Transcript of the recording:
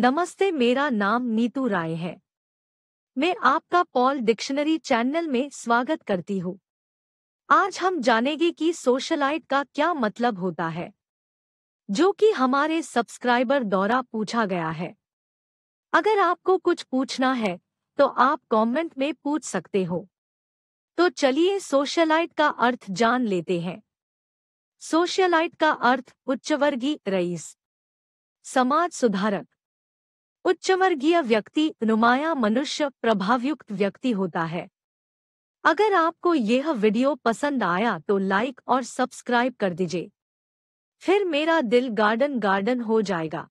नमस्ते मेरा नाम नीतू राय है मैं आपका पॉल डिक्शनरी चैनल में स्वागत करती हूँ आज हम जानेंगे कि सोशलाइट का क्या मतलब होता है जो कि हमारे सब्सक्राइबर द्वारा पूछा गया है अगर आपको कुछ पूछना है तो आप कमेंट में पूछ सकते हो तो चलिए सोशलाइट का अर्थ जान लेते हैं सोशलाइट का अर्थ उच्चवर्गीय रईस समाज सुधारक उच्चवर्गीय व्यक्ति नुमाया मनुष्य प्रभावयुक्त व्यक्ति होता है अगर आपको यह वीडियो पसंद आया तो लाइक और सब्सक्राइब कर दीजिए फिर मेरा दिल गार्डन गार्डन हो जाएगा